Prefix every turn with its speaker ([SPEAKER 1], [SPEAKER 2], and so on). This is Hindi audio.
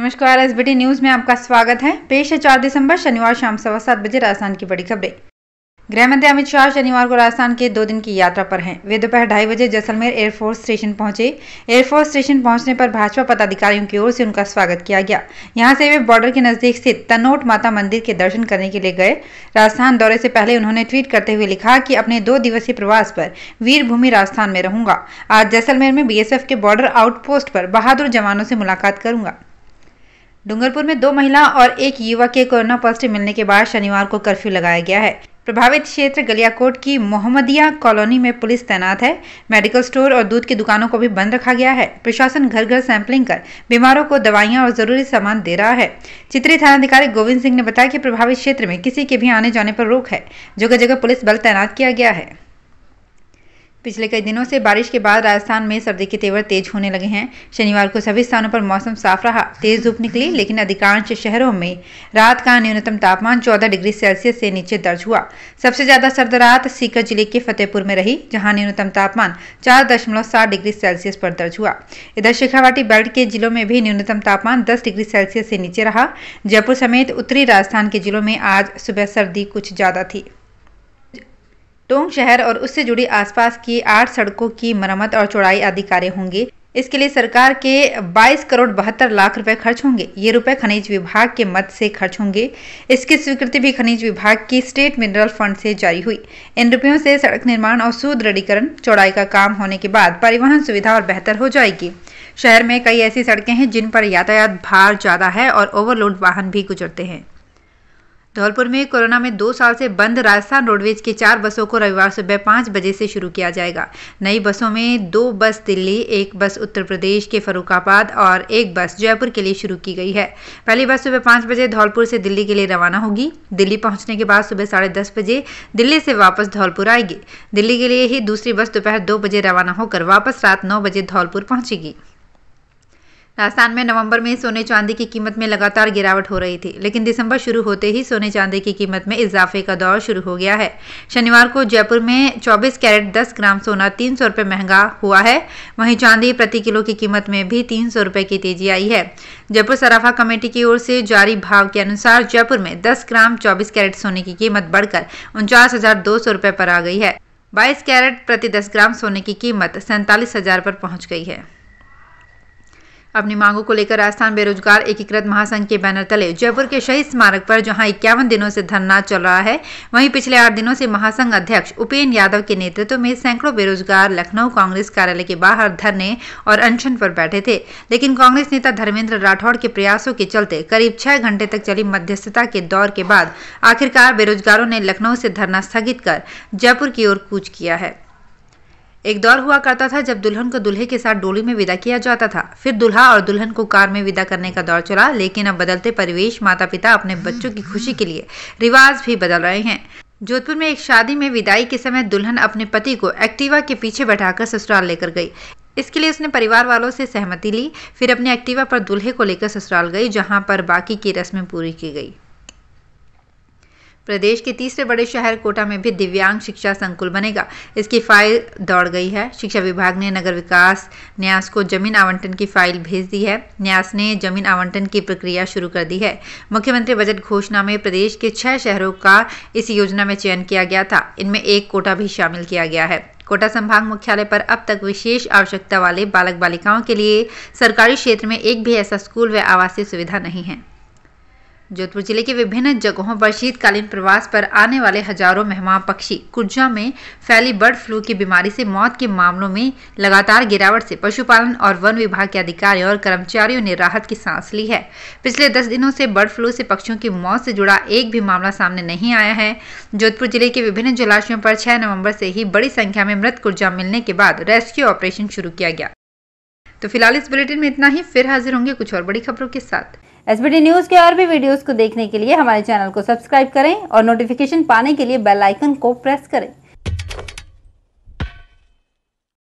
[SPEAKER 1] नमस्कार एस बी न्यूज़ में आपका स्वागत है पेश है चार दिसंबर शनिवार शाम सवा सात बजे राजस्थान की बड़ी खबरें गृह मंत्री अमित शाह शनिवार को राजस्थान के दो दिन की यात्रा पर हैं वे दोपहर ढाई बजे जैसलमेर एयरफोर्स स्टेशन पहुंचे एयरफोर्स स्टेशन पहुंचने पर भाजपा पदाधिकारियों की ओर से उनका स्वागत किया गया यहां से वे बॉर्डर के नजदीक स्थित तनोट माता मंदिर के दर्शन करने के लिए गए राजस्थान दौरे से पहले उन्होंने ट्वीट करते हुए लिखा कि अपने दो दिवसीय प्रवास पर वीरभूमि राजस्थान में रहूंगा आज जैसलमेर में बीएसएफ के बॉर्डर आउटपोस्ट पर बहादुर जवानों से मुलाकात करूंगा डूंगरपुर में दो महिला और एक युवक के कोरोना पॉजिटिव मिलने के बाद शनिवार को कर्फ्यू लगाया गया है प्रभावित क्षेत्र गलियाकोट की मोहम्मदिया कॉलोनी में पुलिस तैनात है मेडिकल स्टोर और दूध की दुकानों को भी बंद रखा गया है प्रशासन घर घर सैंपलिंग कर बीमारों को दवाइयां और जरूरी सामान दे रहा है चित्री थानाधिकारी गोविंद सिंह ने बताया कि प्रभावित क्षेत्र में किसी के भी आने जाने पर रोक है जगह जगह पुलिस बल तैनात किया गया है पिछले कई दिनों से बारिश के बाद राजस्थान में सर्दी के तेवर तेज होने लगे हैं शनिवार को सभी स्थानों पर मौसम साफ रहा तेज धूप निकली लेकिन अधिकांश शहरों में रात का न्यूनतम तापमान 14 डिग्री सेल्सियस से नीचे दर्ज हुआ सबसे ज्यादा सर्द रात सीकर जिले के फतेहपुर में रही जहां न्यूनतम तापमान चार डिग्री सेल्सियस पर दर्ज हुआ इधर शेखावाटी बेल्ट के जिलों में भी न्यूनतम तापमान दस डिग्री सेल्सियस से नीचे रहा जयपुर समेत उत्तरी राजस्थान के जिलों में आज सुबह सर्दी कुछ ज्यादा थी टोंग शहर और उससे जुड़ी आसपास की आठ सड़कों की मरम्मत और चौड़ाई आदि कार्य होंगे इसके लिए सरकार के 22 करोड़ बहत्तर लाख रुपए खर्च होंगे ये रुपए खनिज विभाग के मद से खर्च होंगे इसकी स्वीकृति भी खनिज विभाग की स्टेट मिनरल फंड से जारी हुई इन रुपयों से सड़क निर्माण और सुदृढ़ीकरण चौड़ाई का काम होने के बाद परिवहन सुविधा और बेहतर हो जाएगी शहर में कई ऐसी सड़कें हैं जिन पर यातायात भार ज़्यादा है और ओवरलोड वाहन भी गुजरते हैं धौलपुर में कोरोना में दो साल से बंद राजस्थान रोडवेज की चार बसों को रविवार सुबह पाँच बजे से शुरू किया जाएगा नई बसों में दो बस दिल्ली एक बस उत्तर प्रदेश के फरुखाबाद और एक बस जयपुर के लिए शुरू की गई है पहली बस सुबह पाँच बजे धौलपुर से दिल्ली के लिए रवाना होगी दिल्ली पहुंचने के बाद सुबह साढ़े दस बजे दिल्ली से वापस धौलपुर आएगी दिल्ली के लिए ही दूसरी बस दोपहर दो बजे रवाना होकर वापस रात नौ बजे धौलपुर पहुँचेगी राजस्थान में नवंबर में सोने चांदी की कीमत में लगातार गिरावट हो रही थी लेकिन दिसंबर शुरू होते ही सोने चांदी की कीमत में इजाफे का दौर शुरू हो गया है शनिवार को जयपुर में 24 कैरेट 10 ग्राम सोना तीन सौ रुपये महंगा हुआ है वहीं चांदी प्रति किलो की कीमत में भी तीन सौ रुपये की तेजी आई है जयपुर सराफा कमेटी की ओर से जारी भाव के अनुसार जयपुर में दस ग्राम चौबीस कैरेट सोने की कीमत बढ़कर उनचास हजार दो सौ रुपये पर आ गई है बाईस कैरेट प्रति दस ग्राम सोने की कीमत सैंतालीस हजार पर पहुंच गई है अपनी मांगों को लेकर राजस्थान बेरोजगार एकीकृत महासंघ के बैनर तले जयपुर के शहीद स्मारक पर जहां इक्यावन दिनों से धरना चल रहा है वहीं पिछले आठ दिनों से महासंघ अध्यक्ष उपेन्द्र यादव के नेतृत्व में सैकड़ों बेरोजगार लखनऊ कांग्रेस कार्यालय के बाहर धरने और अनशन पर बैठे थे लेकिन कांग्रेस नेता धर्मेंद्र राठौड़ के प्रयासों के चलते करीब छह घंटे तक चली मध्यस्थता के दौर के बाद आखिरकार बेरोजगारों ने लखनऊ से धरना स्थगित कर जयपुर की ओर कूच किया है एक दौर हुआ करता था जब दुल्हन को दुल्हे के साथ डोली में विदा किया जाता था फिर दुल्हा और दुल्हन को कार में विदा करने का दौर चला लेकिन अब बदलते परिवेश माता पिता अपने बच्चों की खुशी के लिए रिवाज भी बदल रहे हैं जोधपुर में एक शादी में विदाई के समय दुल्हन अपने पति को एक्टिवा के पीछे बैठाकर ससुराल लेकर गई इसके लिए उसने परिवार वालों से सहमति ली फिर अपने एक्टिवा पर दुल्हे को लेकर ससुराल गई जहाँ पर बाकी की रस्में पूरी की गई प्रदेश के तीसरे बड़े शहर कोटा में भी दिव्यांग शिक्षा संकुल बनेगा इसकी फाइल दौड़ गई है शिक्षा विभाग ने नगर विकास न्यास को जमीन आवंटन की फाइल भेज दी है न्यास ने जमीन आवंटन की प्रक्रिया शुरू कर दी है मुख्यमंत्री बजट घोषणा में प्रदेश के छह शहरों का इस योजना में चयन किया गया था इनमें एक कोटा भी शामिल किया गया है कोटा संभाग मुख्यालय पर अब तक विशेष आवश्यकता वाले बालक बालिकाओं के लिए सरकारी क्षेत्र में एक भी ऐसा स्कूल व आवासीय सुविधा नहीं है जोधपुर जिले के विभिन्न जगहों पर शीतकालीन प्रवास पर आने वाले हजारों मेहमान पक्षी कुर्जा में फैली बर्ड फ्लू की बीमारी से मौत के मामलों में लगातार गिरावट से पशुपालन और वन विभाग के अधिकारियों और कर्मचारियों ने राहत की सांस ली है पिछले दस दिनों से बर्ड फ्लू से पक्षियों की मौत से जुड़ा एक भी मामला सामने नहीं आया है जोधपुर जिले के विभिन्न जलाशयों पर छह नवम्बर से ही बड़ी संख्या में मृत कुर्जा मिलने के बाद रेस्क्यू ऑपरेशन शुरू किया गया तो फिलहाल इस बुलेटिन में इतना ही फिर हाजिर होंगे कुछ और बड़ी खबरों के साथ एस न्यूज़ के और भी वीडियोज़ को देखने के लिए हमारे चैनल को सब्सक्राइब करें और नोटिफिकेशन पाने के लिए बेलाइकन को प्रेस करें